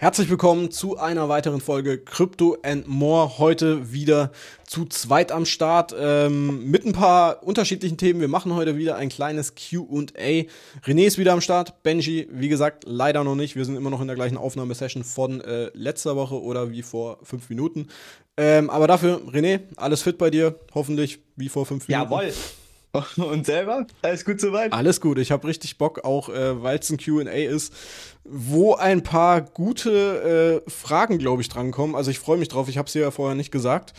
Herzlich willkommen zu einer weiteren Folge Crypto and More. Heute wieder zu zweit am Start ähm, mit ein paar unterschiedlichen Themen. Wir machen heute wieder ein kleines QA. René ist wieder am Start. Benji, wie gesagt, leider noch nicht. Wir sind immer noch in der gleichen Aufnahmesession von äh, letzter Woche oder wie vor fünf Minuten. Ähm, aber dafür, René, alles fit bei dir. Hoffentlich wie vor fünf Minuten. Jawohl. Und selber? Alles gut soweit? Alles gut. Ich habe richtig Bock, auch äh, weil es ein QA ist, wo ein paar gute äh, Fragen, glaube ich, drankommen. Also ich freue mich drauf. Ich habe es ja vorher nicht gesagt.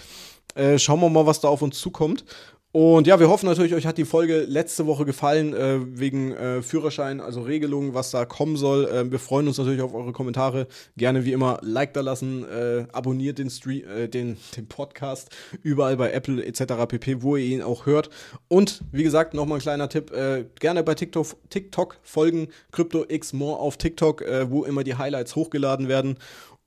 Äh, schauen wir mal, was da auf uns zukommt. Und ja, wir hoffen natürlich, euch hat die Folge letzte Woche gefallen, äh, wegen äh, Führerschein, also Regelungen, was da kommen soll. Äh, wir freuen uns natürlich auf eure Kommentare. Gerne wie immer Like da lassen, äh, abonniert den, Stream, äh, den, den Podcast überall bei Apple etc. pp, wo ihr ihn auch hört. Und wie gesagt, nochmal ein kleiner Tipp, äh, gerne bei TikTok, TikTok folgen, CryptoXMore auf TikTok, wo immer die Highlights hochgeladen werden.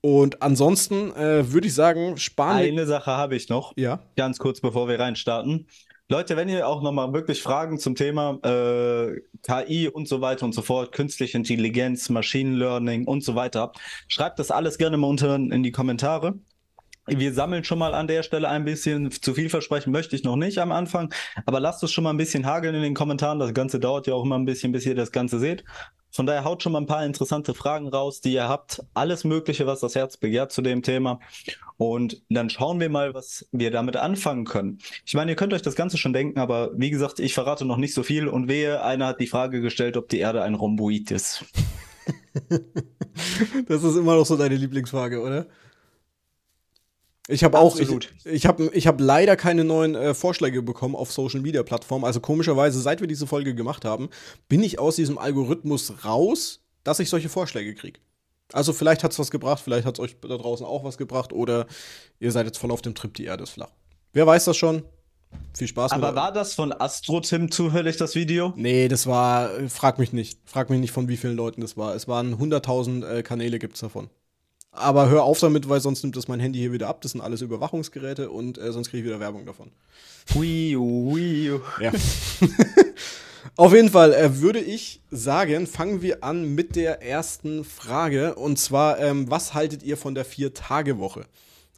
Und ansonsten äh, würde ich sagen, Spanien. Eine Sache habe ich noch. Ja. Ganz kurz, bevor wir reinstarten. Leute, wenn ihr auch nochmal wirklich Fragen zum Thema äh, KI und so weiter und so fort, künstliche Intelligenz, Machine Learning und so weiter habt, schreibt das alles gerne mal unten in die Kommentare wir sammeln schon mal an der Stelle ein bisschen. Zu viel versprechen möchte ich noch nicht am Anfang, aber lasst es schon mal ein bisschen hageln in den Kommentaren. Das Ganze dauert ja auch immer ein bisschen, bis ihr das Ganze seht. Von daher haut schon mal ein paar interessante Fragen raus, die ihr habt. Alles Mögliche, was das Herz begehrt zu dem Thema. Und dann schauen wir mal, was wir damit anfangen können. Ich meine, ihr könnt euch das Ganze schon denken, aber wie gesagt, ich verrate noch nicht so viel. Und wehe, einer hat die Frage gestellt, ob die Erde ein Rhomboid ist. das ist immer noch so deine Lieblingsfrage, oder? Ich habe auch, ich, ich habe ich hab leider keine neuen äh, Vorschläge bekommen auf Social Media Plattformen. Also komischerweise, seit wir diese Folge gemacht haben, bin ich aus diesem Algorithmus raus, dass ich solche Vorschläge kriege. Also vielleicht hat es was gebracht, vielleicht hat es euch da draußen auch was gebracht oder ihr seid jetzt voll auf dem Trip, die Erde ist flach. Wer weiß das schon? Viel Spaß. Aber war das von Astro Tim zufällig das Video? Nee, das war, äh, frag mich nicht. Frag mich nicht, von wie vielen Leuten das war. Es waren 100.000 äh, Kanäle gibt's davon. Aber hör auf damit, weil sonst nimmt das mein Handy hier wieder ab. Das sind alles Überwachungsgeräte und äh, sonst kriege ich wieder Werbung davon. Hui, oh, hui. Oh. Ja. Auf jeden Fall äh, würde ich sagen, fangen wir an mit der ersten Frage. Und zwar, ähm, was haltet ihr von der Vier-Tage-Woche?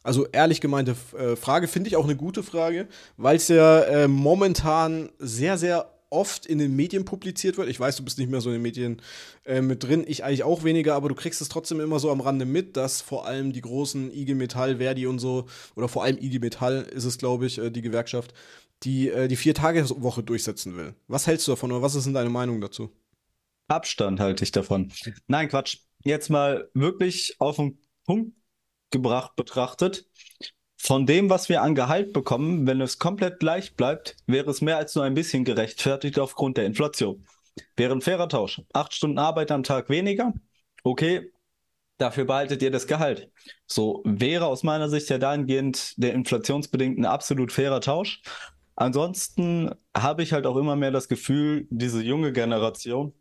Also ehrlich gemeinte äh, Frage, finde ich auch eine gute Frage, weil es ja äh, momentan sehr, sehr oft in den Medien publiziert wird. Ich weiß, du bist nicht mehr so in den Medien äh, mit drin, ich eigentlich auch weniger, aber du kriegst es trotzdem immer so am Rande mit, dass vor allem die großen IG Metall, Verdi und so, oder vor allem IG Metall ist es, glaube ich, äh, die Gewerkschaft, die äh, die Vier-Tage-Woche durchsetzen will. Was hältst du davon oder was ist denn deine Meinung dazu? Abstand halte ich davon. Nein, Quatsch. Jetzt mal wirklich auf den Punkt gebracht betrachtet. Von dem, was wir an Gehalt bekommen, wenn es komplett gleich bleibt, wäre es mehr als nur ein bisschen gerechtfertigt aufgrund der Inflation. Wäre ein fairer Tausch. Acht Stunden Arbeit am Tag weniger. Okay, dafür behaltet ihr das Gehalt. So wäre aus meiner Sicht ja dahingehend der inflationsbedingt absolut fairer Tausch. Ansonsten habe ich halt auch immer mehr das Gefühl, diese junge Generation,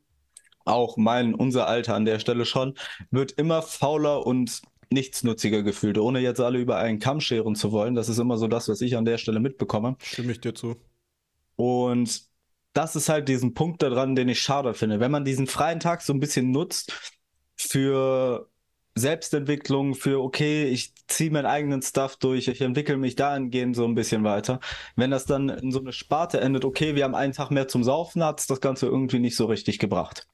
auch mein, unser Alter an der Stelle schon, wird immer fauler und nichtsnutziger gefühlt, ohne jetzt alle über einen Kamm scheren zu wollen. Das ist immer so das, was ich an der Stelle mitbekomme. Stimme ich dir zu. Und das ist halt diesen Punkt daran, den ich schade finde. Wenn man diesen freien Tag so ein bisschen nutzt für Selbstentwicklung, für okay, ich ziehe meinen eigenen Stuff durch, ich entwickle mich dahingehend so ein bisschen weiter. Wenn das dann in so eine Sparte endet, okay, wir haben einen Tag mehr zum Saufen, hat das Ganze irgendwie nicht so richtig gebracht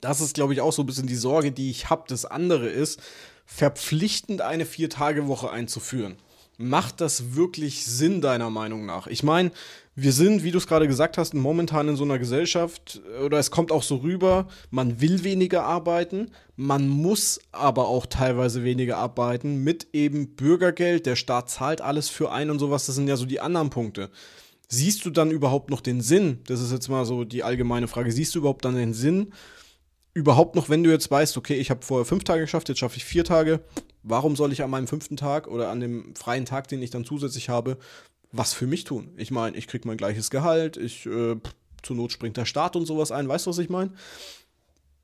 das ist, glaube ich, auch so ein bisschen die Sorge, die ich habe. Das andere ist, verpflichtend eine Vier-Tage-Woche einzuführen. Macht das wirklich Sinn deiner Meinung nach? Ich meine, wir sind, wie du es gerade gesagt hast, momentan in so einer Gesellschaft, äh, oder es kommt auch so rüber, man will weniger arbeiten, man muss aber auch teilweise weniger arbeiten mit eben Bürgergeld, der Staat zahlt alles für einen und sowas, das sind ja so die anderen Punkte. Siehst du dann überhaupt noch den Sinn? Das ist jetzt mal so die allgemeine Frage. Siehst du überhaupt dann den Sinn überhaupt noch, wenn du jetzt weißt, okay, ich habe vorher fünf Tage geschafft, jetzt schaffe ich vier Tage, warum soll ich an meinem fünften Tag oder an dem freien Tag, den ich dann zusätzlich habe, was für mich tun? Ich meine, ich kriege mein gleiches Gehalt, ich äh, zur Not springt der Staat und sowas ein, weißt du, was ich meine?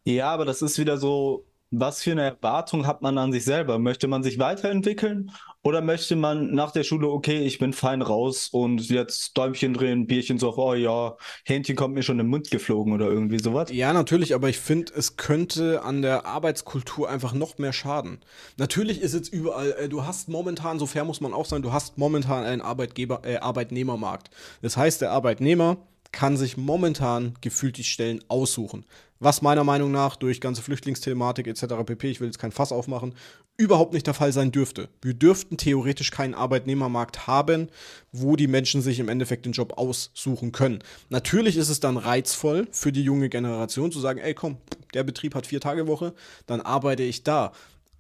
Ja, aber das ist wieder so, was für eine Erwartung hat man an sich selber? Möchte man sich weiterentwickeln oder möchte man nach der Schule, okay, ich bin fein raus und jetzt Däumchen drehen, Bierchen so, oh ja, Hähnchen kommt mir schon im Mund geflogen oder irgendwie sowas? Ja, natürlich, aber ich finde, es könnte an der Arbeitskultur einfach noch mehr schaden. Natürlich ist jetzt überall, äh, du hast momentan, so fair muss man auch sein, du hast momentan einen Arbeitgeber, äh, Arbeitnehmermarkt. Das heißt, der Arbeitnehmer kann sich momentan gefühlt die Stellen aussuchen. Was meiner Meinung nach durch ganze Flüchtlingsthematik etc. pp, ich will jetzt kein Fass aufmachen, überhaupt nicht der Fall sein dürfte. Wir dürften theoretisch keinen Arbeitnehmermarkt haben, wo die Menschen sich im Endeffekt den Job aussuchen können. Natürlich ist es dann reizvoll für die junge Generation zu sagen, ey komm, der Betrieb hat vier Tage Woche, dann arbeite ich da.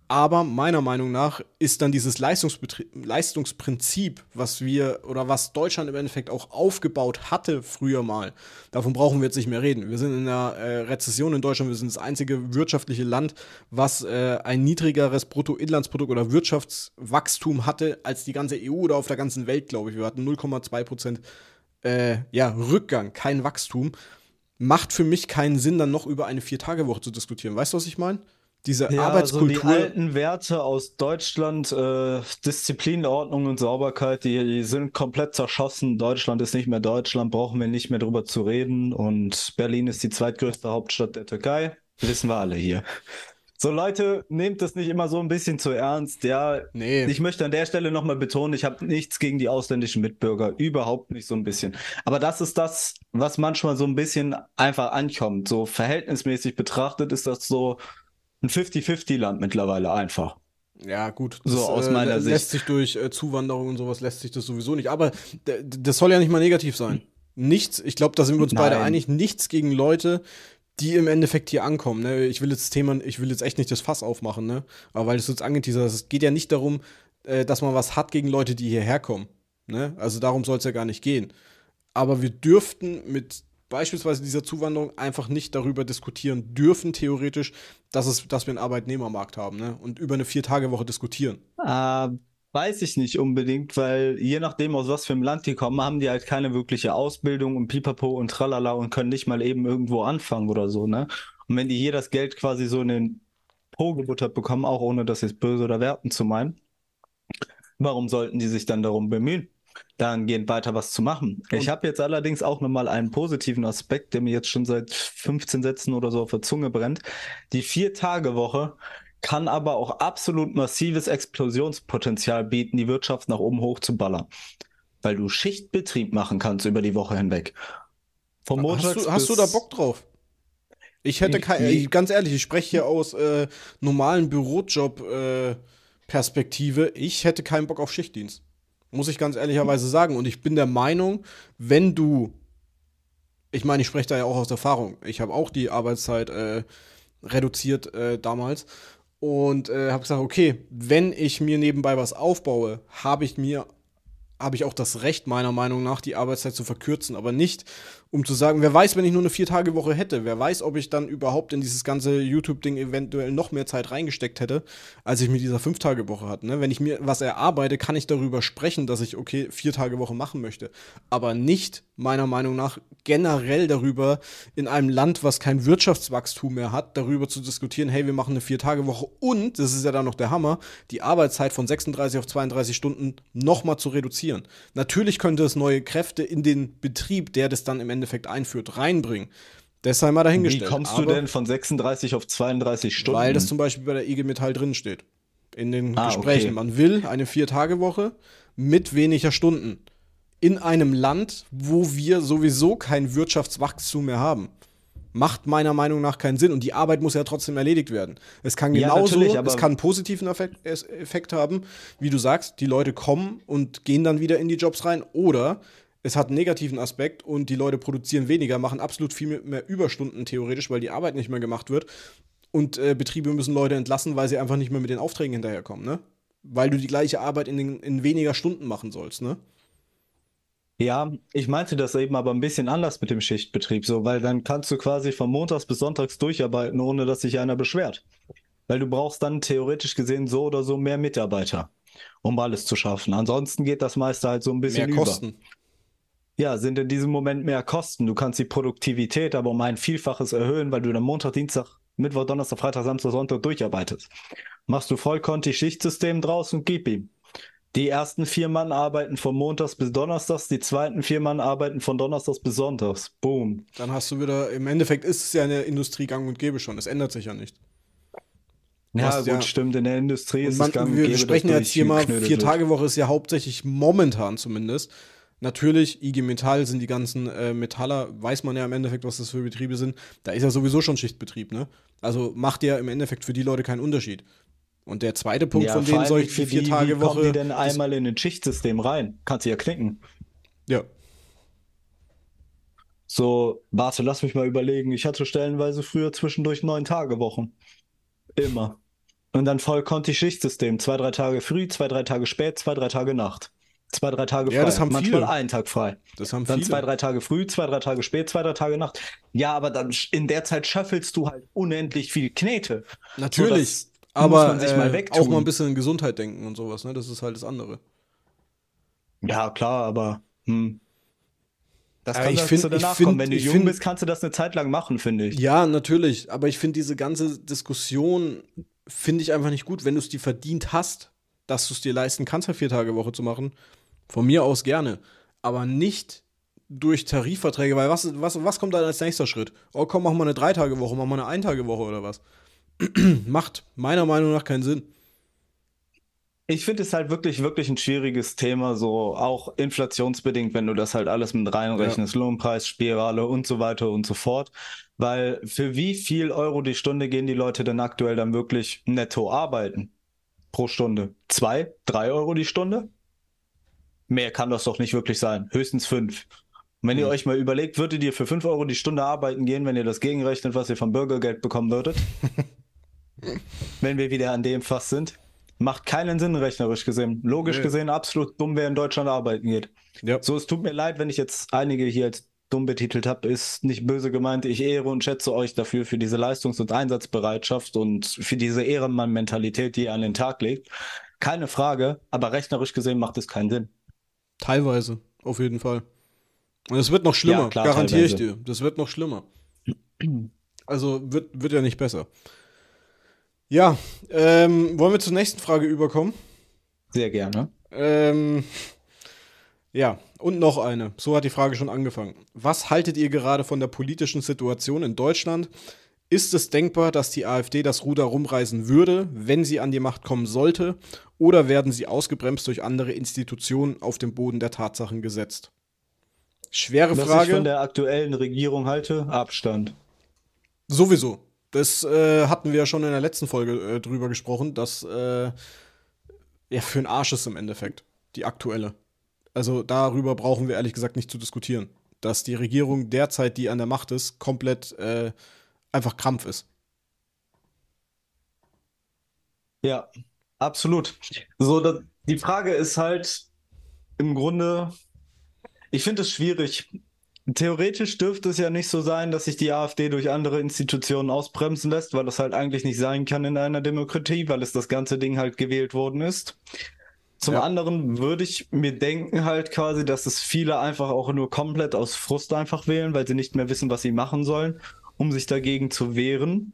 Aber meiner Meinung nach ist dann dieses Leistungsprinzip, was wir oder was Deutschland im Endeffekt auch aufgebaut hatte früher mal, davon brauchen wir jetzt nicht mehr reden. Wir sind in einer äh, Rezession in Deutschland, wir sind das einzige wirtschaftliche Land, was äh, ein niedrigeres Bruttoinlandsprodukt oder Wirtschaftswachstum hatte als die ganze EU oder auf der ganzen Welt, glaube ich. Wir hatten 0,2 Prozent äh, ja, Rückgang, kein Wachstum. Macht für mich keinen Sinn, dann noch über eine Vier-Tage-Woche zu diskutieren. Weißt du, was ich meine? diese ja, Arbeitskultur. So die alten Werte aus Deutschland, äh, Disziplin, Ordnung und Sauberkeit, die, die, sind komplett zerschossen. Deutschland ist nicht mehr Deutschland, brauchen wir nicht mehr drüber zu reden. Und Berlin ist die zweitgrößte Hauptstadt der Türkei. Wissen wir alle hier. So, Leute, nehmt das nicht immer so ein bisschen zu ernst. Ja, nee. ich möchte an der Stelle nochmal betonen, ich habe nichts gegen die ausländischen Mitbürger. Überhaupt nicht so ein bisschen. Aber das ist das, was manchmal so ein bisschen einfach ankommt. So verhältnismäßig betrachtet ist das so, ein 50-50-Land mittlerweile einfach. Ja, gut. So das, aus äh, meiner äh, Sicht. Lässt sich durch äh, Zuwanderung und sowas lässt sich das sowieso nicht. Aber das soll ja nicht mal negativ sein. Nichts, ich glaube, da sind wir uns Nein. beide einig, nichts gegen Leute, die im Endeffekt hier ankommen. Ne? Ich will jetzt Thema, ich will jetzt echt nicht das Fass aufmachen, ne? Aber weil es jetzt angeteasert ist, es geht ja nicht darum, äh, dass man was hat gegen Leute, die hierher kommen. Ne? Also darum soll es ja gar nicht gehen. Aber wir dürften mit beispielsweise dieser Zuwanderung einfach nicht darüber diskutieren dürfen, theoretisch, dass, es, dass wir einen Arbeitnehmermarkt haben ne? und über eine Vier-Tage-Woche diskutieren? Äh, weiß ich nicht unbedingt, weil je nachdem, aus was für einem Land die kommen, haben die halt keine wirkliche Ausbildung und pipapo und tralala und können nicht mal eben irgendwo anfangen oder so. Ne? Und wenn die hier das Geld quasi so in den Po gebuttert bekommen, auch ohne das jetzt böse oder werten zu meinen, warum sollten die sich dann darum bemühen? dahingehend weiter was zu machen. Und ich habe jetzt allerdings auch nochmal einen positiven Aspekt, der mir jetzt schon seit 15 Sätzen oder so auf der Zunge brennt. Die Vier-Tage-Woche kann aber auch absolut massives Explosionspotenzial bieten, die Wirtschaft nach oben hoch zu ballern. Weil du Schichtbetrieb machen kannst über die Woche hinweg. Vom Montags hast, du, hast du da Bock drauf? Ich hätte keine, ich, ganz ehrlich, ich spreche hier aus äh, normalen Bürojob-Perspektive. Äh, ich hätte keinen Bock auf Schichtdienst. Muss ich ganz ehrlicherweise sagen. Und ich bin der Meinung, wenn du, ich meine, ich spreche da ja auch aus Erfahrung. Ich habe auch die Arbeitszeit äh, reduziert äh, damals und äh, habe gesagt, okay, wenn ich mir nebenbei was aufbaue, habe ich mir habe ich auch das Recht meiner Meinung nach die Arbeitszeit zu verkürzen, aber nicht um zu sagen, wer weiß, wenn ich nur eine Vier-Tage-Woche hätte, wer weiß, ob ich dann überhaupt in dieses ganze YouTube-Ding eventuell noch mehr Zeit reingesteckt hätte, als ich mit dieser Fünf-Tage-Woche hatte. Ne? Wenn ich mir was erarbeite, kann ich darüber sprechen, dass ich, okay, Vier-Tage-Woche machen möchte. Aber nicht, meiner Meinung nach, generell darüber, in einem Land, was kein Wirtschaftswachstum mehr hat, darüber zu diskutieren, hey, wir machen eine Vier-Tage-Woche und, das ist ja dann noch der Hammer, die Arbeitszeit von 36 auf 32 Stunden nochmal zu reduzieren. Natürlich könnte es neue Kräfte in den Betrieb, der das dann im Endeffekt Endeffekt einführt, reinbringen. Deshalb mal dahingestellt. Wie kommst Aber, du denn von 36 auf 32 Stunden? Weil das zum Beispiel bei der IG Metall drin steht. In den ah, Gesprächen. Okay. Man will eine Vier-Tage-Woche mit weniger Stunden. In einem Land, wo wir sowieso kein Wirtschaftswachstum mehr haben macht meiner Meinung nach keinen Sinn. Und die Arbeit muss ja trotzdem erledigt werden. Es kann genauso, ja, es kann einen positiven Effekt, Effekt, haben, wie du sagst, die Leute kommen und gehen dann wieder in die Jobs rein. Oder es hat einen negativen Aspekt und die Leute produzieren weniger, machen absolut viel mehr Überstunden theoretisch, weil die Arbeit nicht mehr gemacht wird. Und äh, Betriebe müssen Leute entlassen, weil sie einfach nicht mehr mit den Aufträgen hinterherkommen, ne? Weil du die gleiche Arbeit in, den, in weniger Stunden machen sollst, ne? Ja, ich meinte das eben aber ein bisschen anders mit dem Schichtbetrieb, so, weil dann kannst du quasi von montags bis sonntags durcharbeiten, ohne dass sich einer beschwert. Weil du brauchst dann theoretisch gesehen so oder so mehr Mitarbeiter, um alles zu schaffen. Ansonsten geht das meiste halt so ein bisschen mehr Kosten. über ja, sind in diesem Moment mehr Kosten. Du kannst die Produktivität aber um ein Vielfaches erhöhen, weil du dann Montag, Dienstag, Mittwoch, Donnerstag, Freitag, Samstag, Sonntag durcharbeitest. Machst du vollkontig Schichtsystem draus und gib ihm. Die ersten vier Mann arbeiten von Montags bis Donnerstags, die zweiten vier Mann arbeiten von Donnerstags bis Sonntags. Boom. Dann hast du wieder, im Endeffekt ist es ja eine Industrie gang und gäbe schon, es ändert sich ja nicht. Ja, gut, ja, stimmt, in der Industrie ist man, es gang und gäbe. Wir sprechen jetzt hier mal, Vier-Tage-Woche ist ja hauptsächlich momentan zumindest Natürlich, IG Metall sind die ganzen äh, Metaller, weiß man ja im Endeffekt, was das für Betriebe sind. Da ist ja sowieso schon Schichtbetrieb, ne? Also macht ja im Endeffekt für die Leute keinen Unterschied. Und der zweite Punkt ja, von denen soll ich vier, vier Tage wie Woche. Kommen die denn einmal in ein Schichtsystem rein? Kannst du ja knicken. Ja. So, warte, lass mich mal überlegen. Ich hatte stellenweise früher zwischendurch neun Tage Wochen. Immer. Und dann voll konnte ich Schichtsystem. Zwei, drei Tage früh, zwei, drei Tage spät, zwei, drei Tage Nacht zwei, drei Tage frei. Ja, das haben Manchmal viele. einen Tag frei. Das haben dann viele. zwei, drei Tage früh, zwei, drei Tage spät, zwei, drei Tage Nacht. Ja, aber dann in der Zeit schaffelst du halt unendlich viel Knete. Natürlich. So, aber mal äh, auch mal ein bisschen in Gesundheit denken und sowas, ne? Das ist halt das andere. Ja, klar, aber hm. Das äh, kann ich find, danach ich find, kommen. Wenn du jung find, bist, kannst du das eine Zeit lang machen, finde ich. Ja, natürlich. Aber ich finde diese ganze Diskussion, finde ich einfach nicht gut. Wenn du es dir verdient hast, dass du es dir leisten kannst, halt Vier-Tage-Woche zu machen, von mir aus gerne. Aber nicht durch Tarifverträge, weil was, was, was kommt dann als nächster Schritt? Oh komm, mach mal eine Dreitagewoche, mach mal eine Eintagewoche oder was? Macht meiner Meinung nach keinen Sinn. Ich finde es halt wirklich, wirklich ein schwieriges Thema, so auch inflationsbedingt, wenn du das halt alles mit reinrechnest, ja. Lohnpreisspirale und so weiter und so fort. Weil für wie viel Euro die Stunde gehen die Leute denn aktuell dann wirklich netto arbeiten? Pro Stunde? Zwei, drei Euro die Stunde? mehr kann das doch nicht wirklich sein. Höchstens fünf. Und wenn mhm. ihr euch mal überlegt, würdet ihr für fünf Euro die Stunde arbeiten gehen, wenn ihr das gegenrechnet, was ihr vom Bürgergeld bekommen würdet? wenn wir wieder an dem Fass sind. Macht keinen Sinn, rechnerisch gesehen. Logisch nee. gesehen, absolut dumm, wer in Deutschland arbeiten geht. Ja. So, es tut mir leid, wenn ich jetzt einige hier als dumm betitelt habe, ist nicht böse gemeint. Ich ehre und schätze euch dafür, für diese Leistungs- und Einsatzbereitschaft und für diese Ehrenmann-Mentalität, die ihr an den Tag legt. Keine Frage, aber rechnerisch gesehen macht es keinen Sinn. Teilweise, auf jeden Fall. Und es wird noch schlimmer, ja, garantiere ich dir. Das wird noch schlimmer. Also wird, wird ja nicht besser. Ja, ähm, wollen wir zur nächsten Frage überkommen? Sehr gerne. Ähm, ja, und noch eine. So hat die Frage schon angefangen. Was haltet ihr gerade von der politischen Situation in Deutschland? Ist es denkbar, dass die AfD das Ruder rumreißen würde, wenn sie an die Macht kommen sollte, oder werden sie ausgebremst durch andere Institutionen auf dem Boden der Tatsachen gesetzt? Schwere Was Frage. Was ich von der aktuellen Regierung halte, Abstand. Sowieso. Das äh, hatten wir ja schon in der letzten Folge äh, drüber gesprochen, dass äh, ja für ein Arsch ist im Endeffekt die aktuelle. Also darüber brauchen wir ehrlich gesagt nicht zu diskutieren, dass die Regierung derzeit, die an der Macht ist, komplett äh, einfach Krampf ist. Ja, absolut. So, da, die Frage ist halt im Grunde, ich finde es schwierig. Theoretisch dürfte es ja nicht so sein, dass sich die AfD durch andere Institutionen ausbremsen lässt, weil das halt eigentlich nicht sein kann in einer Demokratie, weil es das ganze Ding halt gewählt worden ist. Zum ja. anderen würde ich mir denken halt quasi, dass es viele einfach auch nur komplett aus Frust einfach wählen, weil sie nicht mehr wissen, was sie machen sollen um sich dagegen zu wehren.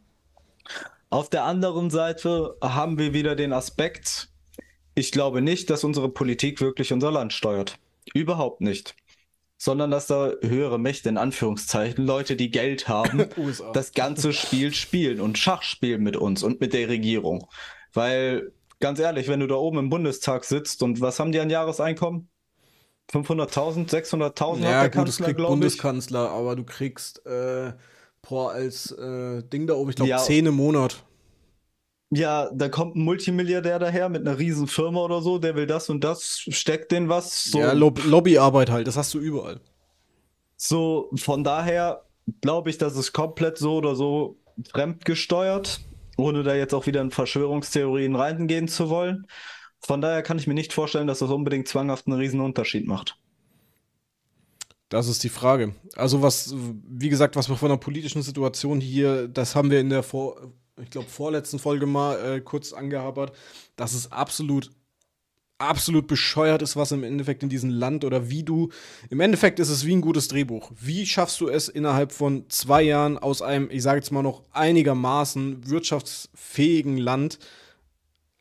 Auf der anderen Seite haben wir wieder den Aspekt, ich glaube nicht, dass unsere Politik wirklich unser Land steuert. Überhaupt nicht. Sondern dass da höhere Mächte in Anführungszeichen, Leute, die Geld haben, das ganze Spiel spielen und Schach spielen mit uns und mit der Regierung. Weil, ganz ehrlich, wenn du da oben im Bundestag sitzt und was haben die an Jahreseinkommen? 500.000, 600.000? Ja, gut, Kanzler, das kriegt Bundeskanzler, aber du kriegst. Äh boah, als äh, Ding da oben, ich glaube, ja. zehn im Monat. Ja, da kommt ein Multimilliardär daher mit einer riesen Firma oder so, der will das und das, steckt den was. So. Ja, Lob Lobbyarbeit halt, das hast du überall. So, von daher glaube ich, dass es komplett so oder so fremdgesteuert, ohne da jetzt auch wieder in Verschwörungstheorien reingehen zu wollen. Von daher kann ich mir nicht vorstellen, dass das unbedingt zwanghaft einen riesen Unterschied macht. Das ist die Frage. Also was, wie gesagt, was wir von der politischen Situation hier, das haben wir in der vor, ich glaube vorletzten Folge mal äh, kurz angehabert, dass es absolut absolut bescheuert ist, was im Endeffekt in diesem Land oder wie du im Endeffekt ist es wie ein gutes Drehbuch. Wie schaffst du es innerhalb von zwei Jahren aus einem, ich sage jetzt mal noch einigermaßen wirtschaftsfähigen Land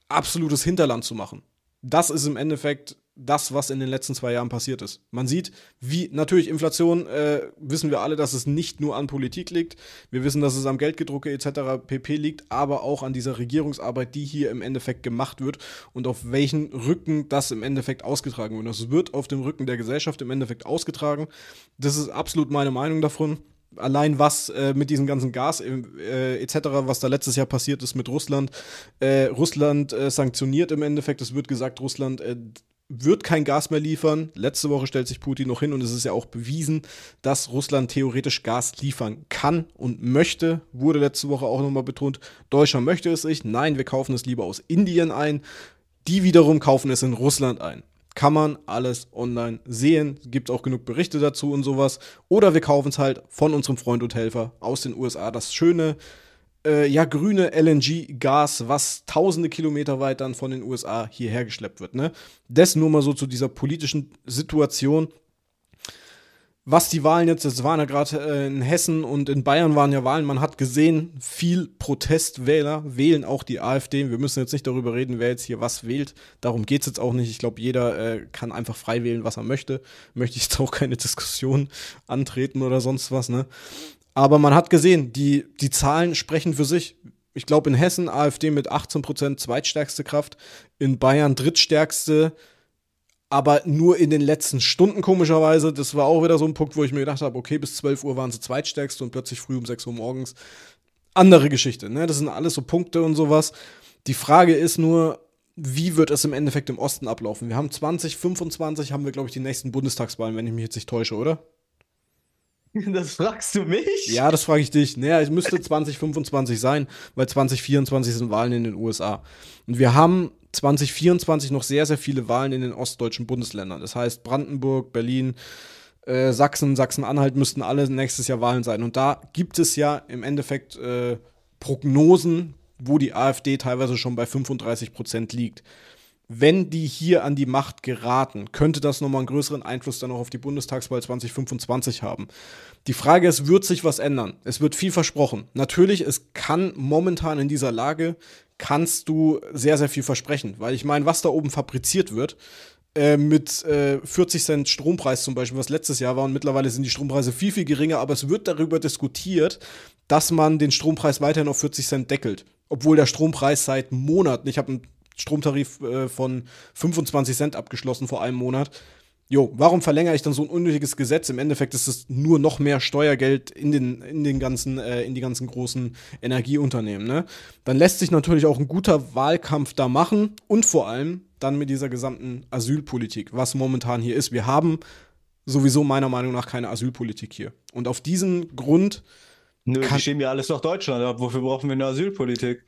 absolutes Hinterland zu machen? Das ist im Endeffekt das, was in den letzten zwei Jahren passiert ist. Man sieht, wie natürlich Inflation, äh, wissen wir alle, dass es nicht nur an Politik liegt. Wir wissen, dass es am Geldgedrucke etc. pp liegt, aber auch an dieser Regierungsarbeit, die hier im Endeffekt gemacht wird und auf welchen Rücken das im Endeffekt ausgetragen wird. Das wird auf dem Rücken der Gesellschaft im Endeffekt ausgetragen. Das ist absolut meine Meinung davon allein was äh, mit diesem ganzen Gas äh, äh etc., was da letztes Jahr passiert ist mit Russland, äh, Russland äh, sanktioniert im Endeffekt, es wird gesagt, Russland äh, wird kein Gas mehr liefern. Letzte Woche stellt sich Putin noch hin und es ist ja auch bewiesen, dass Russland theoretisch Gas liefern kann und möchte. Wurde letzte Woche auch nochmal betont. Deutschland möchte es nicht. Nein, wir kaufen es lieber aus Indien ein. Die wiederum kaufen es in Russland ein. Kann man alles online sehen. Gibt auch genug Berichte dazu und sowas. Oder wir kaufen es halt von unserem Freund und Helfer aus den USA. Das Schöne äh, ja, grüne LNG-Gas, was tausende Kilometer weit dann von den USA hierher geschleppt wird. Ne? Das nur mal so zu dieser politischen Situation. Was die Wahlen jetzt, das waren ja gerade äh, in Hessen und in Bayern waren ja Wahlen, man hat gesehen, viel Protestwähler wählen auch die AfD. Wir müssen jetzt nicht darüber reden, wer jetzt hier was wählt. Darum geht es jetzt auch nicht. Ich glaube, jeder äh, kann einfach frei wählen, was er möchte. Möchte ich jetzt auch keine Diskussion antreten oder sonst was, ne? Aber man hat gesehen, die, die Zahlen sprechen für sich. Ich glaube, in Hessen AfD mit 18 Prozent zweitstärkste Kraft, in Bayern drittstärkste, aber nur in den letzten Stunden komischerweise. Das war auch wieder so ein Punkt, wo ich mir gedacht habe, okay, bis 12 Uhr waren sie zweitstärkste und plötzlich früh um 6 Uhr morgens. Andere Geschichte, ne? Das sind alles so Punkte und sowas. Die Frage ist nur, wie wird es im Endeffekt im Osten ablaufen? Wir haben 2025, haben wir, glaube ich, die nächsten Bundestagswahlen, wenn ich mich jetzt nicht täusche, oder? Das fragst du mich? Ja, das frage ich dich. Naja, es müsste 2025 sein, weil 2024 sind Wahlen in den USA. Und wir haben 2024 noch sehr, sehr viele Wahlen in den ostdeutschen Bundesländern. Das heißt, Brandenburg, Berlin, äh, Sachsen, Sachsen-Anhalt müssten alle nächstes Jahr Wahlen sein. Und da gibt es ja im Endeffekt äh, Prognosen, wo die AfD teilweise schon bei 35 Prozent liegt wenn die hier an die Macht geraten, könnte das nochmal einen größeren Einfluss dann auch auf die Bundestagswahl 2025 haben. Die Frage ist, wird sich was ändern? Es wird viel versprochen. Natürlich, es kann momentan in dieser Lage, kannst du sehr, sehr viel versprechen. Weil ich meine, was da oben fabriziert wird, äh, mit äh, 40 Cent Strompreis zum Beispiel, was letztes Jahr war und mittlerweile sind die Strompreise viel, viel geringer, aber es wird darüber diskutiert, dass man den Strompreis weiterhin auf 40 Cent deckelt obwohl der Strompreis seit Monaten, ich habe einen Stromtarif äh, von 25 Cent abgeschlossen vor einem Monat. Jo, warum verlängere ich dann so ein unnötiges Gesetz? Im Endeffekt ist es nur noch mehr Steuergeld in den, in den ganzen, äh, in die ganzen großen Energieunternehmen, ne? Dann lässt sich natürlich auch ein guter Wahlkampf da machen und vor allem dann mit dieser gesamten Asylpolitik, was momentan hier ist. Wir haben sowieso meiner Meinung nach keine Asylpolitik hier. Und auf diesen Grund. Nö, die schieben ja alles nach Deutschland ab. Wofür brauchen wir eine Asylpolitik?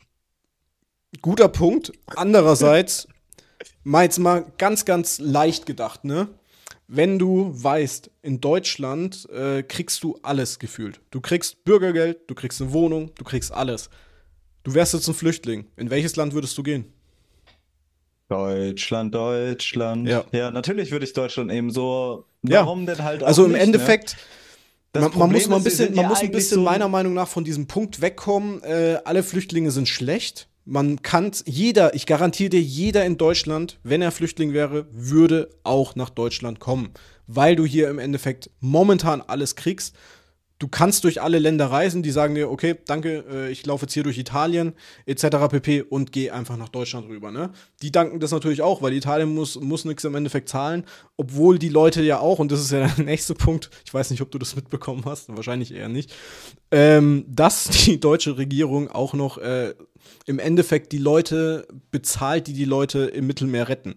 Guter Punkt. Andererseits, mal jetzt mal ganz, ganz leicht gedacht, ne? Wenn du weißt, in Deutschland äh, kriegst du alles gefühlt. Du kriegst Bürgergeld, du kriegst eine Wohnung, du kriegst alles. Du wärst jetzt ein Flüchtling. In welches Land würdest du gehen? Deutschland, Deutschland. Ja, ja natürlich würde ich Deutschland eben so. Warum ja. denn halt auch Also im nicht, ne? Endeffekt. Ne? Man, man, muss mal ein bisschen, man muss ein bisschen meiner Meinung nach von diesem Punkt wegkommen. Äh, alle Flüchtlinge sind schlecht man kann jeder, ich garantiere dir, jeder in Deutschland, wenn er Flüchtling wäre, würde auch nach Deutschland kommen, weil du hier im Endeffekt momentan alles kriegst du kannst durch alle Länder reisen, die sagen dir, okay, danke, äh, ich laufe jetzt hier durch Italien, etc. pp. und geh einfach nach Deutschland rüber. Ne? Die danken das natürlich auch, weil Italien muss, muss nichts im Endeffekt zahlen, obwohl die Leute ja auch, und das ist ja der nächste Punkt, ich weiß nicht, ob du das mitbekommen hast, wahrscheinlich eher nicht, ähm, dass die deutsche Regierung auch noch äh, im Endeffekt die Leute bezahlt, die die Leute im Mittelmeer retten.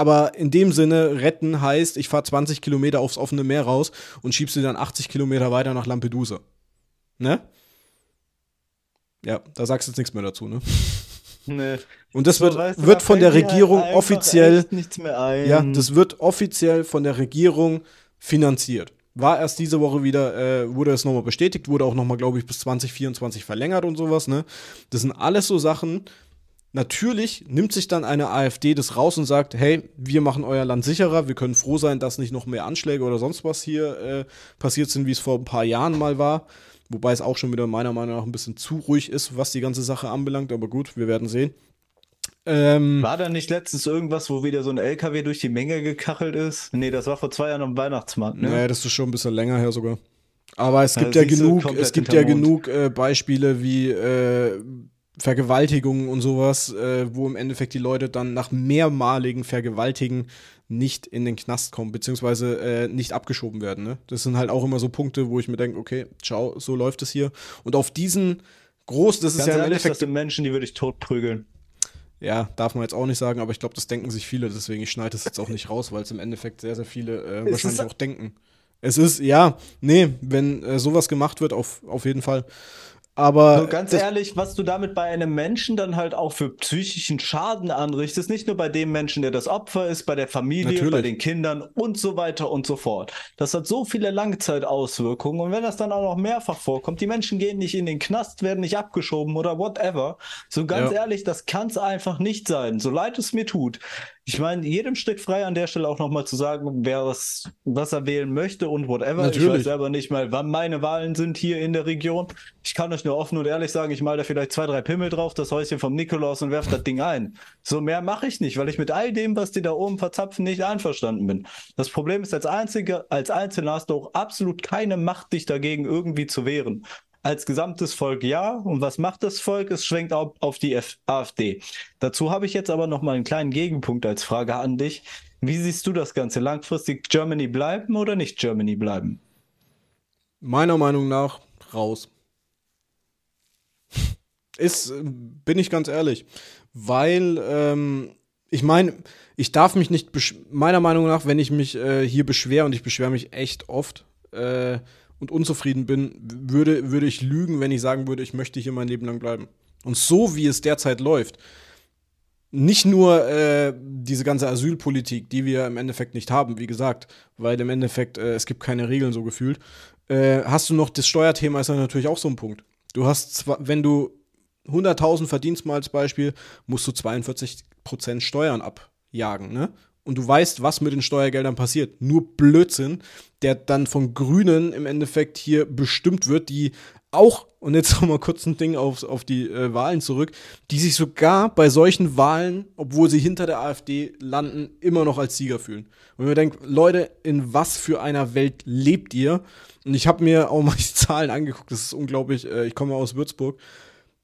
Aber in dem Sinne, retten heißt, ich fahre 20 Kilometer aufs offene Meer raus und schieb sie dann 80 Kilometer weiter nach Lampedusa. Ne? Ja, da sagst du jetzt nichts mehr dazu, ne? Nee. Und das so, wird, weißt du, wird von der Regierung halt offiziell. Ja, das wird offiziell von der Regierung finanziert. War erst diese Woche wieder, äh, wurde es nochmal bestätigt, wurde auch nochmal, glaube ich, bis 2024 verlängert und sowas, ne? Das sind alles so Sachen, Natürlich nimmt sich dann eine AfD das raus und sagt, hey, wir machen euer Land sicherer, wir können froh sein, dass nicht noch mehr Anschläge oder sonst was hier äh, passiert sind, wie es vor ein paar Jahren mal war. Wobei es auch schon wieder meiner Meinung nach ein bisschen zu ruhig ist, was die ganze Sache anbelangt, aber gut, wir werden sehen. Ähm, war da nicht letztens irgendwas, wo wieder so ein LKW durch die Menge gekachelt ist? Nee, das war vor zwei Jahren am Weihnachtsmarkt, ne? Nee, naja, das ist schon ein bisschen länger her sogar. Aber es gibt also ja genug, es gibt ja genug äh, Beispiele wie äh, Vergewaltigungen und sowas, äh, wo im Endeffekt die Leute dann nach mehrmaligen Vergewaltigen nicht in den Knast kommen, beziehungsweise äh, nicht abgeschoben werden. Ne? Das sind halt auch immer so Punkte, wo ich mir denke, okay, ciao, so läuft es hier. Und auf diesen großen, das Ganz ist ja im ehrlich, Endeffekt. Das sind Menschen, die würde ich totprügeln. Ja, darf man jetzt auch nicht sagen, aber ich glaube, das denken sich viele, deswegen ich schneide es jetzt auch nicht raus, weil es im Endeffekt sehr, sehr viele äh, wahrscheinlich auch denken. Es ist, ja, nee, wenn äh, sowas gemacht wird, auf, auf jeden Fall. Aber so, ganz ehrlich, was du damit bei einem Menschen dann halt auch für psychischen Schaden anrichtest, nicht nur bei dem Menschen, der das Opfer ist, bei der Familie, natürlich. bei den Kindern und so weiter und so fort. Das hat so viele Langzeitauswirkungen und wenn das dann auch noch mehrfach vorkommt, die Menschen gehen nicht in den Knast, werden nicht abgeschoben oder whatever. So ganz ja. ehrlich, das kann es einfach nicht sein, so leid es mir tut ich meine, jedem steht frei an der Stelle auch nochmal zu sagen, wer was, was er wählen möchte und whatever. Natürlich. Ich weiß selber nicht mal, wann meine Wahlen sind hier in der Region. Ich kann euch nur offen und ehrlich sagen, ich mal da vielleicht zwei, drei Pimmel drauf, das Häuschen vom Nikolaus und werf das Ding ein. So mehr mache ich nicht, weil ich mit all dem, was die da oben verzapfen, nicht einverstanden bin. Das Problem ist, als Einziger, als Einzelner hast du auch absolut keine Macht, dich dagegen irgendwie zu wehren als gesamtes Volk ja. Und was macht das Volk? Es schwenkt auf, auf die F AfD. Dazu habe ich jetzt aber noch mal einen kleinen Gegenpunkt als Frage an dich. Wie siehst du das Ganze? Langfristig Germany bleiben oder nicht Germany bleiben? Meiner Meinung nach raus. Ist, bin ich ganz ehrlich. Weil, ähm, ich meine, ich darf mich nicht, meiner Meinung nach, wenn ich mich äh, hier beschwere, und ich beschwere mich echt oft, äh, und unzufrieden bin, würde, würde ich lügen, wenn ich sagen würde, ich möchte hier mein Leben lang bleiben. Und so wie es derzeit läuft, nicht nur äh, diese ganze Asylpolitik, die wir im Endeffekt nicht haben, wie gesagt, weil im Endeffekt äh, es gibt keine Regeln so gefühlt, äh, hast du noch das Steuerthema ist ja natürlich auch so ein Punkt. Du hast zwar, wenn du 100.000 verdienst mal als Beispiel, musst du 42% Steuern abjagen, ne? und du weißt, was mit den Steuergeldern passiert. Nur Blödsinn, der dann von Grünen im Endeffekt hier bestimmt wird, die auch, und jetzt nochmal kurz ein Ding auf, auf die äh, Wahlen zurück, die sich sogar bei solchen Wahlen, obwohl sie hinter der AfD landen, immer noch als Sieger fühlen. Und man denkt, Leute, in was für einer Welt lebt ihr? Und ich habe mir auch mal die Zahlen angeguckt, das ist unglaublich. Äh, ich komme aus Würzburg.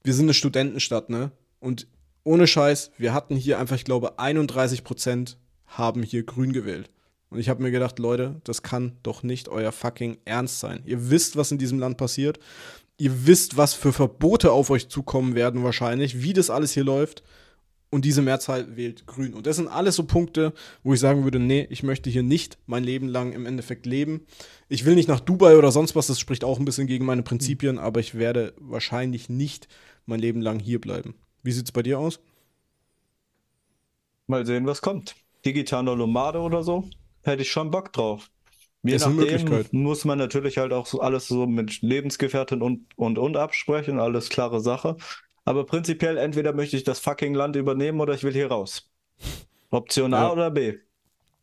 Wir sind eine Studentenstadt, ne? Und ohne Scheiß, wir hatten hier einfach, ich glaube, 31 Prozent haben hier grün gewählt. Und ich habe mir gedacht, Leute, das kann doch nicht euer fucking Ernst sein. Ihr wisst, was in diesem Land passiert. Ihr wisst, was für Verbote auf euch zukommen werden wahrscheinlich, wie das alles hier läuft. Und diese Mehrzahl wählt grün. Und das sind alles so Punkte, wo ich sagen würde, nee, ich möchte hier nicht mein Leben lang im Endeffekt leben. Ich will nicht nach Dubai oder sonst was, das spricht auch ein bisschen gegen meine Prinzipien, mhm. aber ich werde wahrscheinlich nicht mein Leben lang hier bleiben. Wie sieht es bei dir aus? Mal sehen, was kommt digitaler Nomade oder so, hätte ich schon Bock drauf. Je ist nachdem muss man natürlich halt auch so alles so mit Lebensgefährtin und und und absprechen, alles klare Sache. Aber prinzipiell entweder möchte ich das fucking Land übernehmen oder ich will hier raus. Option A ja. oder B.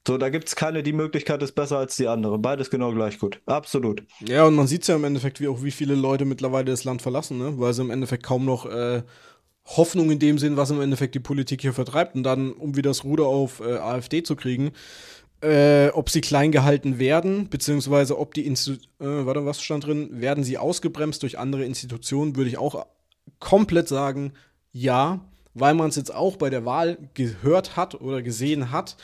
So, da gibt es keine, die Möglichkeit ist besser als die andere. Beides genau gleich gut. Absolut. Ja, und man sieht es ja im Endeffekt, wie auch wie viele Leute mittlerweile das Land verlassen, ne? weil sie im Endeffekt kaum noch äh, Hoffnung in dem Sinn, was im Endeffekt die Politik hier vertreibt. Und dann, um wieder das Ruder auf äh, AfD zu kriegen, äh, ob sie klein gehalten werden, beziehungsweise ob die Institutionen, äh, warte, was stand drin, werden sie ausgebremst durch andere Institutionen, würde ich auch komplett sagen, ja, weil man es jetzt auch bei der Wahl gehört hat oder gesehen hat.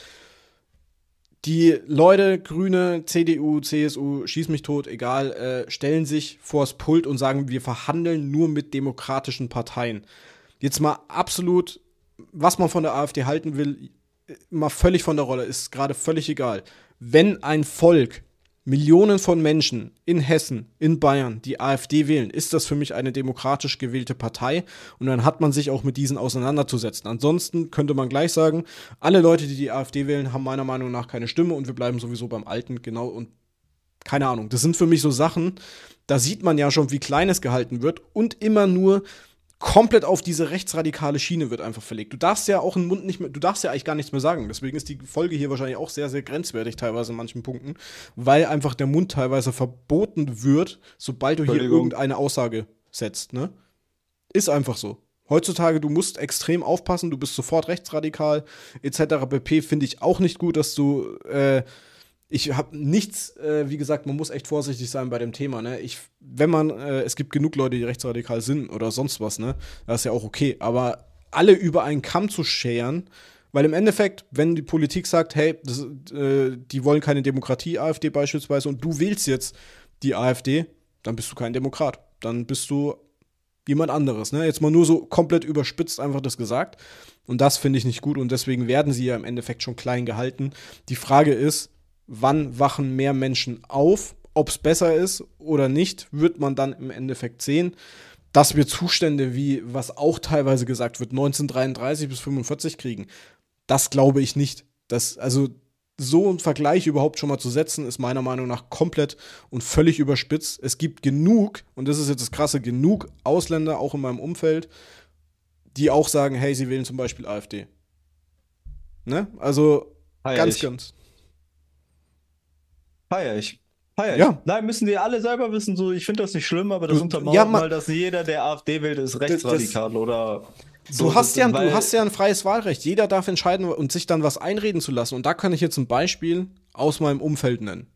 Die Leute, Grüne, CDU, CSU, schieß mich tot, egal, äh, stellen sich vors Pult und sagen, wir verhandeln nur mit demokratischen Parteien jetzt mal absolut, was man von der AfD halten will, mal völlig von der Rolle, ist gerade völlig egal. Wenn ein Volk, Millionen von Menschen in Hessen, in Bayern, die AfD wählen, ist das für mich eine demokratisch gewählte Partei und dann hat man sich auch mit diesen auseinanderzusetzen. Ansonsten könnte man gleich sagen, alle Leute, die die AfD wählen, haben meiner Meinung nach keine Stimme und wir bleiben sowieso beim Alten, genau und keine Ahnung. Das sind für mich so Sachen, da sieht man ja schon, wie klein es gehalten wird und immer nur komplett auf diese rechtsradikale Schiene wird einfach verlegt. Du darfst ja auch einen Mund nicht mehr, du darfst ja eigentlich gar nichts mehr sagen. Deswegen ist die Folge hier wahrscheinlich auch sehr, sehr grenzwertig teilweise in manchen Punkten, weil einfach der Mund teilweise verboten wird, sobald du hier irgendeine Aussage setzt. Ne? Ist einfach so. Heutzutage, du musst extrem aufpassen, du bist sofort rechtsradikal, etc. pp. Finde ich auch nicht gut, dass du äh, ich habe nichts, äh, wie gesagt, man muss echt vorsichtig sein bei dem Thema. Ne? Ich, wenn man, äh, es gibt genug Leute, die rechtsradikal sind oder sonst was, ne? Das ist ja auch okay. Aber alle über einen Kamm zu scheren, weil im Endeffekt, wenn die Politik sagt, hey, das, äh, die wollen keine Demokratie, AfD beispielsweise, und du wählst jetzt die AfD, dann bist du kein Demokrat. Dann bist du jemand anderes. Ne? Jetzt mal nur so komplett überspitzt einfach das gesagt. Und das finde ich nicht gut und deswegen werden sie ja im Endeffekt schon klein gehalten. Die Frage ist, wann wachen mehr Menschen auf, ob es besser ist oder nicht, wird man dann im Endeffekt sehen. Dass wir Zustände wie, was auch teilweise gesagt wird, 1933 bis 45 kriegen, das glaube ich nicht. Das, also so ein Vergleich überhaupt schon mal zu setzen, ist meiner Meinung nach komplett und völlig überspitzt. Es gibt genug, und das ist jetzt das Krasse, genug Ausländer, auch in meinem Umfeld, die auch sagen, hey, sie wählen zum Beispiel AfD. Ne? Also Heilig. ganz, ganz. Feier ich. Feier ich. Ja. Nein, müssen die alle selber wissen. So, ich finde das nicht schlimm, aber das untermauert ja, mal, dass jeder, der AfD wählt, ist rechtsradikal das, oder. So du hast, ja, ein, du hast ja ein freies Wahlrecht. Jeder darf entscheiden und sich dann was einreden zu lassen. Und da kann ich jetzt ein Beispiel aus meinem Umfeld nennen.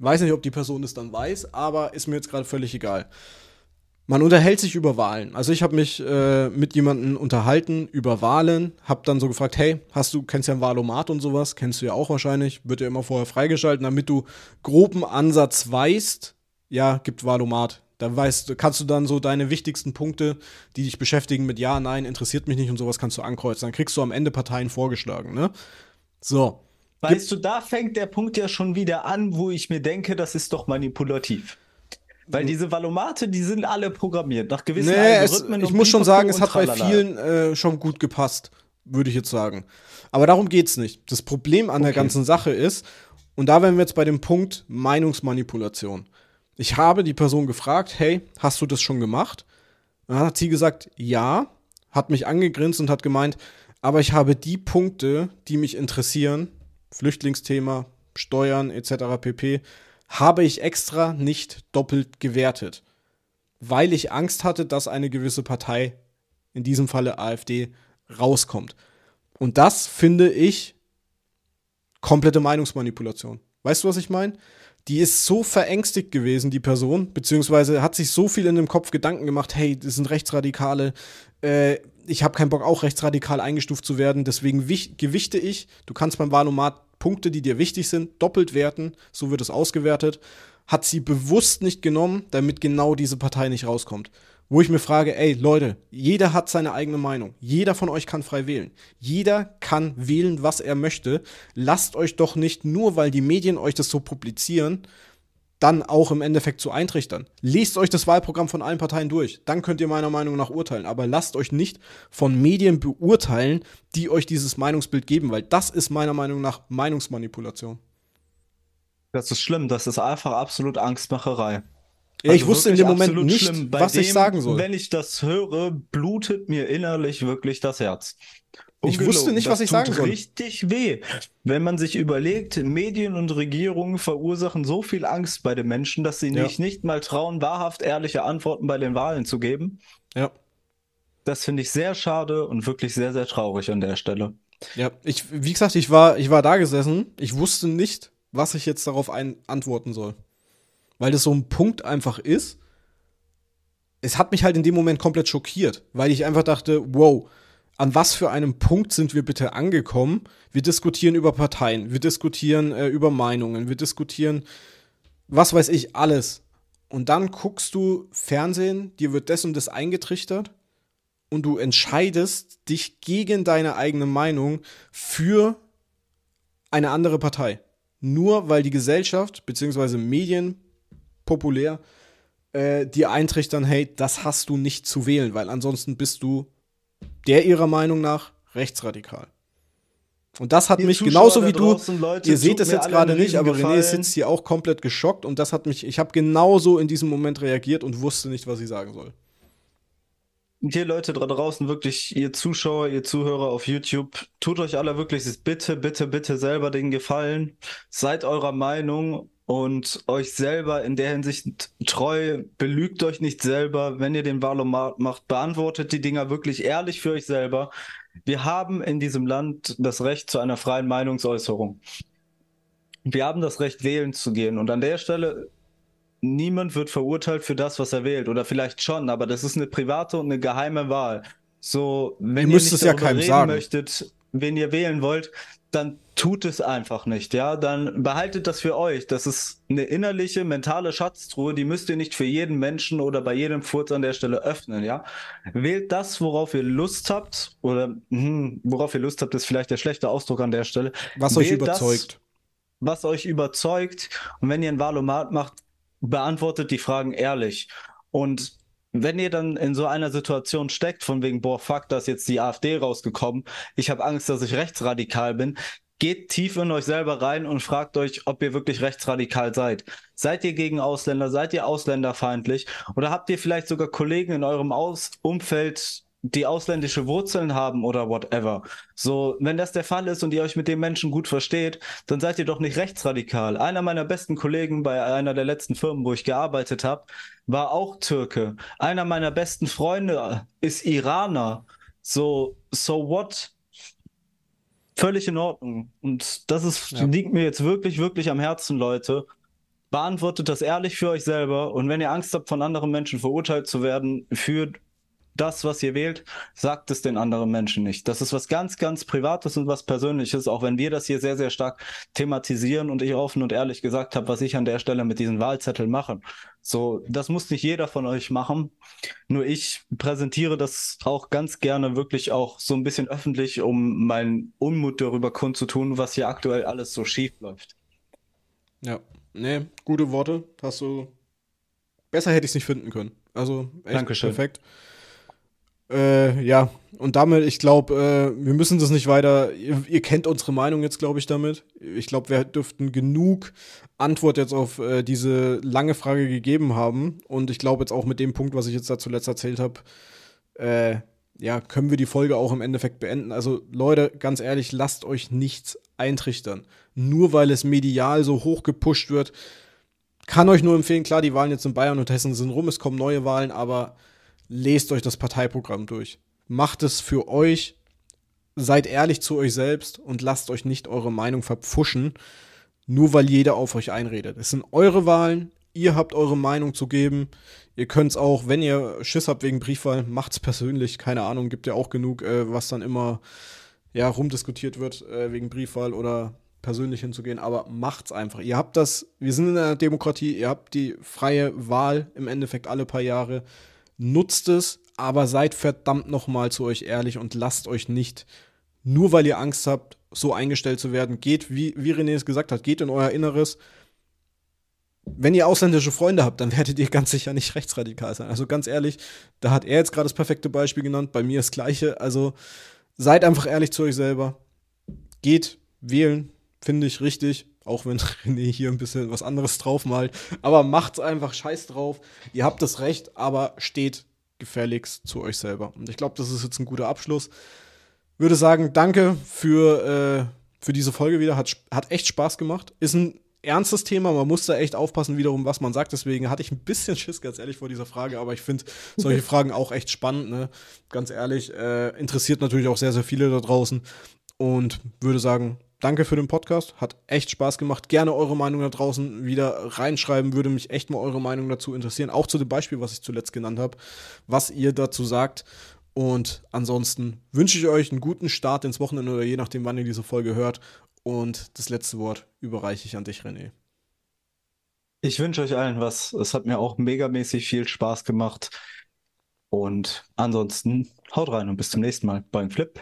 Weiß nicht, ob die Person es dann weiß, aber ist mir jetzt gerade völlig egal. Man unterhält sich über Wahlen. Also ich habe mich äh, mit jemandem unterhalten über Wahlen, habe dann so gefragt, hey, hast du, kennst ja ein Wahlomat und sowas, kennst du ja auch wahrscheinlich, wird ja immer vorher freigeschalten, damit du groben Ansatz weißt, ja, gibt Wahlomat. Da weißt, kannst du dann so deine wichtigsten Punkte, die dich beschäftigen mit Ja, Nein, interessiert mich nicht und sowas kannst du ankreuzen. Dann kriegst du am Ende Parteien vorgeschlagen, ne? So. Weißt du, da fängt der Punkt ja schon wieder an, wo ich mir denke, das ist doch manipulativ. Weil diese Valomate, die sind alle programmiert nach gewissen nee, Algorithmen. Es, ich muss schon sagen, es hat bei vielen äh, schon gut gepasst, würde ich jetzt sagen. Aber darum geht's nicht. Das Problem an okay. der ganzen Sache ist, und da wären wir jetzt bei dem Punkt Meinungsmanipulation. Ich habe die Person gefragt, hey, hast du das schon gemacht? Und dann hat sie gesagt, ja, hat mich angegrinst und hat gemeint, aber ich habe die Punkte, die mich interessieren, Flüchtlingsthema, Steuern etc. pp habe ich extra nicht doppelt gewertet, weil ich Angst hatte, dass eine gewisse Partei, in diesem Falle AfD, rauskommt. Und das finde ich komplette Meinungsmanipulation. Weißt du, was ich meine? Die ist so verängstigt gewesen, die Person, beziehungsweise hat sich so viel in dem Kopf Gedanken gemacht, hey, das sind Rechtsradikale, äh, ich habe keinen Bock, auch rechtsradikal eingestuft zu werden, deswegen gewichte ich, du kannst beim Wahlomat Punkte, die dir wichtig sind, doppelt werten. So wird es ausgewertet. Hat sie bewusst nicht genommen, damit genau diese Partei nicht rauskommt. Wo ich mir frage, ey Leute, jeder hat seine eigene Meinung. Jeder von euch kann frei wählen. Jeder kann wählen, was er möchte. Lasst euch doch nicht nur, weil die Medien euch das so publizieren, dann auch im Endeffekt zu eintrichtern. Lest euch das Wahlprogramm von allen Parteien durch. Dann könnt ihr meiner Meinung nach urteilen. Aber lasst euch nicht von Medien beurteilen, die euch dieses Meinungsbild geben, weil das ist meiner Meinung nach Meinungsmanipulation. Das ist schlimm. Das ist einfach absolut Angstmacherei. Ja, also ich wusste in dem Moment nicht, was dem, ich sagen soll. Wenn ich das höre, blutet mir innerlich wirklich das Herz. Ich wusste nicht, was das ich sagen soll. richtig weh. Wenn man sich überlegt, Medien und Regierungen verursachen so viel Angst bei den Menschen, dass sie ja. nicht, nicht mal trauen, wahrhaft ehrliche Antworten bei den Wahlen zu geben. Ja. Das finde ich sehr schade und wirklich sehr, sehr traurig an der Stelle. Ja, ich, wie gesagt, ich war, ich war da gesessen. Ich wusste nicht, was ich jetzt darauf ein antworten soll. Weil das so ein Punkt einfach ist. Es hat mich halt in dem Moment komplett schockiert, weil ich einfach dachte, wow, an was für einem Punkt sind wir bitte angekommen? Wir diskutieren über Parteien, wir diskutieren äh, über Meinungen, wir diskutieren, was weiß ich, alles. Und dann guckst du Fernsehen, dir wird das und das eingetrichtert und du entscheidest dich gegen deine eigene Meinung für eine andere Partei. Nur weil die Gesellschaft bzw. Medien populär äh, dir eintrichtern, hey, das hast du nicht zu wählen, weil ansonsten bist du der ihrer Meinung nach rechtsradikal. Und das hat ihr mich Zuschauer genauso wie du, Leute, ihr seht es jetzt gerade nicht, aber gefallen. René sitzt hier auch komplett geschockt und das hat mich, ich habe genauso in diesem Moment reagiert und wusste nicht, was ich sagen soll hier Leute da draußen, wirklich, ihr Zuschauer, ihr Zuhörer auf YouTube, tut euch alle wirklich bitte, bitte, bitte selber den Gefallen. Seid eurer Meinung und euch selber in der Hinsicht treu, belügt euch nicht selber. Wenn ihr den Wahlomat macht, beantwortet die Dinger wirklich ehrlich für euch selber. Wir haben in diesem Land das Recht zu einer freien Meinungsäußerung. Wir haben das Recht, wählen zu gehen. Und an der Stelle niemand wird verurteilt für das, was er wählt. Oder vielleicht schon, aber das ist eine private und eine geheime Wahl. So, wenn ihr, ihr nicht darüber ja reden sagen. möchtet, wen ihr wählen wollt, dann tut es einfach nicht, ja? Dann behaltet das für euch. Das ist eine innerliche, mentale Schatztruhe, die müsst ihr nicht für jeden Menschen oder bei jedem Furz an der Stelle öffnen, ja? Wählt das, worauf ihr Lust habt, oder hm, worauf ihr Lust habt, ist vielleicht der schlechte Ausdruck an der Stelle. Was Wählt euch überzeugt. Das, was euch überzeugt. Und wenn ihr ein Wahlomat macht, beantwortet die Fragen ehrlich. Und wenn ihr dann in so einer Situation steckt, von wegen, boah, fuck, da ist jetzt die AfD rausgekommen, ich habe Angst, dass ich rechtsradikal bin, geht tief in euch selber rein und fragt euch, ob ihr wirklich rechtsradikal seid. Seid ihr gegen Ausländer? Seid ihr ausländerfeindlich? Oder habt ihr vielleicht sogar Kollegen in eurem Aus Umfeld, die ausländische Wurzeln haben oder whatever. So, wenn das der Fall ist und ihr euch mit dem Menschen gut versteht, dann seid ihr doch nicht rechtsradikal. Einer meiner besten Kollegen bei einer der letzten Firmen, wo ich gearbeitet habe, war auch Türke. Einer meiner besten Freunde ist Iraner. So, so what? Völlig in Ordnung. Und das ist, ja. liegt mir jetzt wirklich, wirklich am Herzen, Leute beantwortet das ehrlich für euch selber und wenn ihr Angst habt, von anderen Menschen verurteilt zu werden führt das, was ihr wählt, sagt es den anderen Menschen nicht. Das ist was ganz, ganz Privates und was Persönliches, auch wenn wir das hier sehr, sehr stark thematisieren und ich offen und ehrlich gesagt habe, was ich an der Stelle mit diesen Wahlzetteln mache. So, das muss nicht jeder von euch machen. Nur ich präsentiere das auch ganz gerne wirklich auch so ein bisschen öffentlich, um meinen Unmut darüber kundzutun, was hier aktuell alles so schief läuft. Ja, nee, gute Worte. Hast du. Besser hätte ich es nicht finden können. Also, echt Dankeschön. perfekt. Dankeschön. Äh, ja, und damit, ich glaube, äh, wir müssen das nicht weiter. Ihr, ihr kennt unsere Meinung jetzt, glaube ich, damit. Ich glaube, wir dürften genug Antwort jetzt auf äh, diese lange Frage gegeben haben. Und ich glaube jetzt auch mit dem Punkt, was ich jetzt da zuletzt erzählt habe, äh, ja, können wir die Folge auch im Endeffekt beenden. Also, Leute, ganz ehrlich, lasst euch nichts eintrichtern. Nur weil es medial so hoch gepusht wird, kann euch nur empfehlen, klar, die Wahlen jetzt in Bayern und Hessen sind rum, es kommen neue Wahlen, aber lest euch das Parteiprogramm durch. Macht es für euch, seid ehrlich zu euch selbst und lasst euch nicht eure Meinung verpfuschen, nur weil jeder auf euch einredet. Es sind eure Wahlen, ihr habt eure Meinung zu geben. Ihr könnt es auch, wenn ihr Schiss habt wegen Briefwahl, macht es persönlich, keine Ahnung, gibt ja auch genug, äh, was dann immer ja, rumdiskutiert wird äh, wegen Briefwahl oder persönlich hinzugehen, aber macht's einfach. Ihr habt das, wir sind in einer Demokratie, ihr habt die freie Wahl im Endeffekt alle paar Jahre nutzt es, aber seid verdammt nochmal zu euch ehrlich und lasst euch nicht, nur weil ihr Angst habt, so eingestellt zu werden. Geht, wie, wie René es gesagt hat, geht in euer Inneres. Wenn ihr ausländische Freunde habt, dann werdet ihr ganz sicher nicht rechtsradikal sein. Also ganz ehrlich, da hat er jetzt gerade das perfekte Beispiel genannt, bei mir das gleiche. Also seid einfach ehrlich zu euch selber. Geht wählen, finde ich richtig. Auch wenn René hier ein bisschen was anderes draufmalt. Aber macht's einfach scheiß drauf. Ihr habt das Recht, aber steht gefälligst zu euch selber. Und ich glaube, das ist jetzt ein guter Abschluss. Würde sagen, danke für, äh, für diese Folge wieder. Hat, hat echt Spaß gemacht. Ist ein ernstes Thema. Man muss da echt aufpassen, wiederum, was man sagt. Deswegen hatte ich ein bisschen Schiss, ganz ehrlich, vor dieser Frage. Aber ich finde solche Fragen auch echt spannend. Ne? Ganz ehrlich, äh, interessiert natürlich auch sehr, sehr viele da draußen. Und würde sagen, Danke für den Podcast, hat echt Spaß gemacht. Gerne eure Meinung da draußen wieder reinschreiben, würde mich echt mal eure Meinung dazu interessieren. Auch zu dem Beispiel, was ich zuletzt genannt habe, was ihr dazu sagt. Und ansonsten wünsche ich euch einen guten Start ins Wochenende oder je nachdem, wann ihr diese Folge hört. Und das letzte Wort überreiche ich an dich, René. Ich wünsche euch allen was. Es hat mir auch megamäßig viel Spaß gemacht. Und ansonsten haut rein und bis zum nächsten Mal beim Flip.